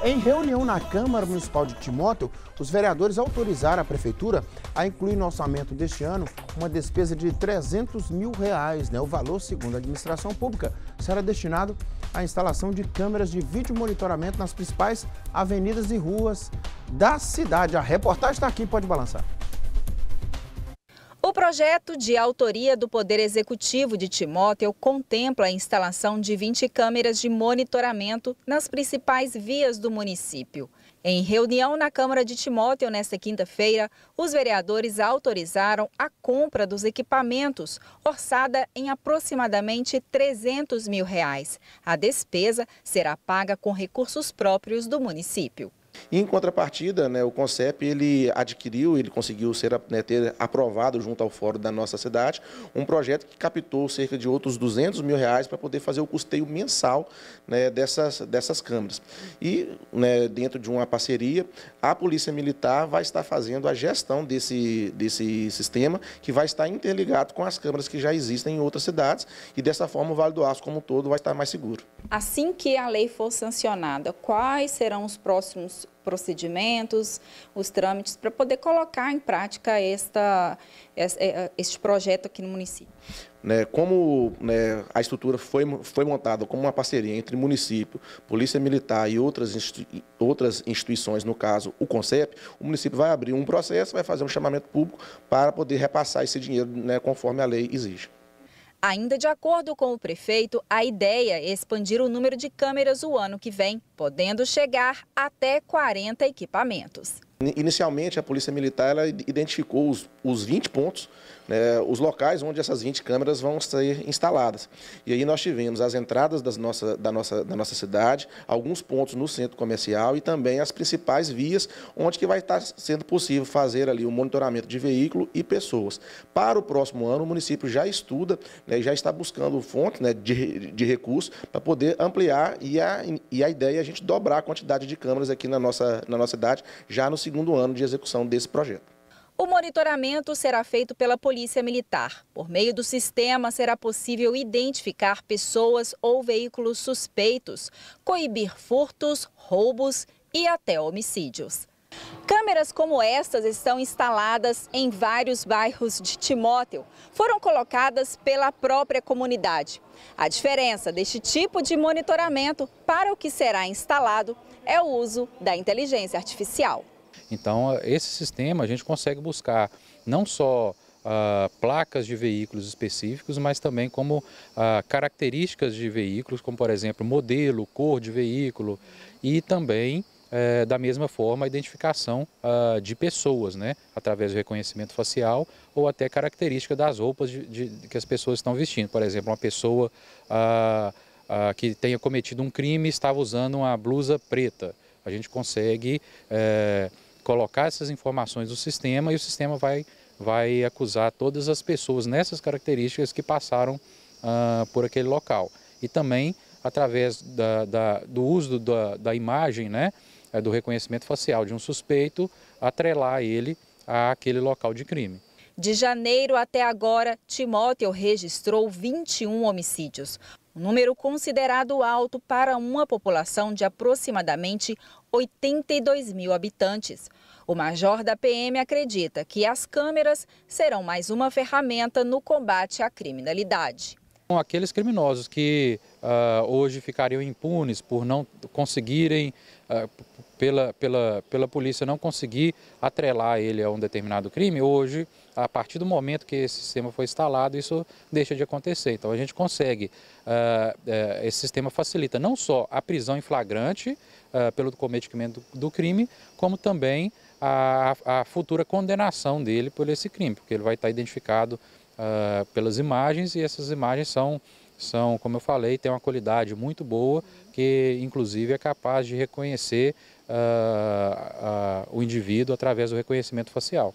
Em reunião na Câmara Municipal de Timóteo, os vereadores autorizaram a Prefeitura a incluir no orçamento deste ano uma despesa de 300 mil reais. Né? O valor, segundo a administração pública, será destinado à instalação de câmeras de vídeo monitoramento nas principais avenidas e ruas da cidade. A reportagem está aqui, pode balançar projeto de autoria do Poder Executivo de Timóteo contempla a instalação de 20 câmeras de monitoramento nas principais vias do município. Em reunião na Câmara de Timóteo nesta quinta-feira, os vereadores autorizaram a compra dos equipamentos, orçada em aproximadamente 300 mil reais. A despesa será paga com recursos próprios do município. Em contrapartida, né, o CONCEP ele adquiriu, ele conseguiu ser, né, ter aprovado junto ao Fórum da nossa cidade um projeto que captou cerca de outros 200 mil reais para poder fazer o custeio mensal né, dessas, dessas câmaras. E, né, dentro de uma parceria, a Polícia Militar vai estar fazendo a gestão desse, desse sistema, que vai estar interligado com as câmaras que já existem em outras cidades, e dessa forma o Vale do Aço como um todo vai estar mais seguro. Assim que a lei for sancionada, quais serão os próximos procedimentos, os trâmites, para poder colocar em prática esta, é, é, este projeto aqui no município. Né, como né, a estrutura foi, foi montada como uma parceria entre município, polícia militar e outras, institui outras instituições, no caso o CONCEP, o município vai abrir um processo, vai fazer um chamamento público para poder repassar esse dinheiro né, conforme a lei exige. Ainda de acordo com o prefeito, a ideia é expandir o número de câmeras o ano que vem, podendo chegar até 40 equipamentos. Inicialmente, a Polícia Militar identificou os, os 20 pontos né, os locais onde essas 20 câmeras vão ser instaladas. E aí nós tivemos as entradas das nossa, da, nossa, da nossa cidade, alguns pontos no centro comercial e também as principais vias onde que vai estar sendo possível fazer ali o monitoramento de veículo e pessoas. Para o próximo ano, o município já estuda né, já está buscando fonte né, de, de recursos para poder ampliar e a, e a ideia é a gente dobrar a quantidade de câmeras aqui na nossa, na nossa cidade já no segundo ano de execução desse projeto. O monitoramento será feito pela Polícia Militar. Por meio do sistema, será possível identificar pessoas ou veículos suspeitos, coibir furtos, roubos e até homicídios. Câmeras como estas estão instaladas em vários bairros de Timóteo. Foram colocadas pela própria comunidade. A diferença deste tipo de monitoramento para o que será instalado é o uso da inteligência artificial. Então, ah, esse sistema a gente consegue buscar não só ah, placas de veículos específicos, mas também como ah, características de veículos, como por exemplo modelo, cor de veículo e também eh, da mesma forma a identificação de pessoas, né, através do reconhecimento facial ou até característica das roupas de, de, que as pessoas estão vestindo. Por exemplo, uma pessoa que tenha cometido um crime estava usando uma blusa preta. A gente consegue eh, colocar essas informações no sistema e o sistema vai, vai acusar todas as pessoas nessas características que passaram ah, por aquele local. E também através da, da, do uso da, da, imagem, né, eh, do reconhecimento facial de um suspeito, atrelar ele àquele local de crime. De janeiro até agora, Timóteo registrou 21 homicídios um número considerado alto para uma população de aproximadamente 82 mil habitantes. O major da PM acredita que as câmeras serão mais uma ferramenta no combate à criminalidade. Aqueles criminosos que uh, hoje ficariam impunes por não conseguirem, uh, pela, pela, pela polícia não conseguir atrelar ele a um determinado crime, hoje, a partir do momento que esse sistema foi instalado, isso deixa de acontecer. Então a gente consegue, uh, uh, esse sistema facilita não só a prisão em flagrante uh, pelo cometimento do, do crime, como também a, a, futura condenação dele por esse crime, porque ele vai estar identificado ah, pelas imagens e essas imagens são são, como eu falei, tem uma qualidade muito boa, que inclusive é capaz de reconhecer uh, uh, o indivíduo através do reconhecimento facial.